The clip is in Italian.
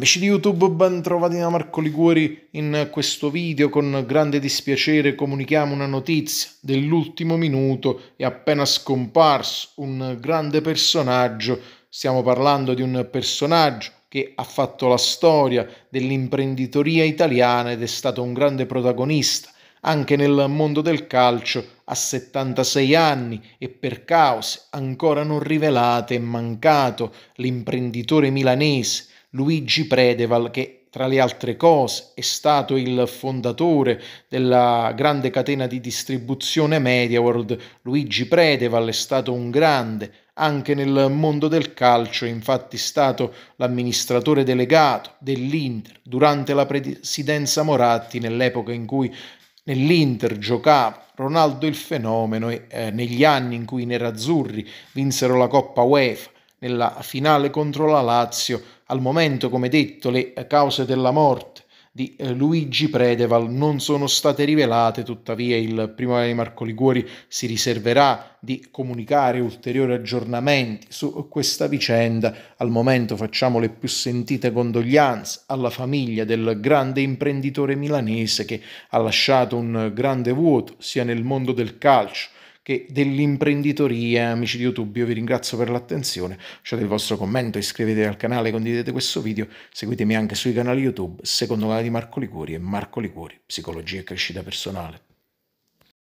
Amici di YouTube, ben trovati da Marco Liguori. In questo video con grande dispiacere comunichiamo una notizia. Dell'ultimo minuto è appena scomparso un grande personaggio. Stiamo parlando di un personaggio che ha fatto la storia dell'imprenditoria italiana ed è stato un grande protagonista anche nel mondo del calcio a 76 anni e per cause ancora non rivelate è mancato l'imprenditore milanese Luigi Predeval che tra le altre cose è stato il fondatore della grande catena di distribuzione MediaWorld. Luigi Predeval è stato un grande anche nel mondo del calcio, è infatti stato l'amministratore delegato dell'Inter durante la presidenza Moratti nell'epoca in cui nell'Inter giocava Ronaldo il fenomeno e eh, negli anni in cui i nerazzurri vinsero la Coppa UEFA nella finale contro la Lazio al momento, come detto, le cause della morte di eh, Luigi Predeval non sono state rivelate, tuttavia il primario di Marco Liguori si riserverà di comunicare ulteriori aggiornamenti su questa vicenda. Al momento facciamo le più sentite condoglianze alla famiglia del grande imprenditore milanese che ha lasciato un grande vuoto sia nel mondo del calcio che dell'imprenditoria. Amici di YouTube, io vi ringrazio per l'attenzione, lasciate il vostro commento, iscrivetevi al canale, condividete questo video, seguitemi anche sui canali YouTube, secondo canale di Marco Licuri e Marco Licuri, Psicologia e Crescita Personale.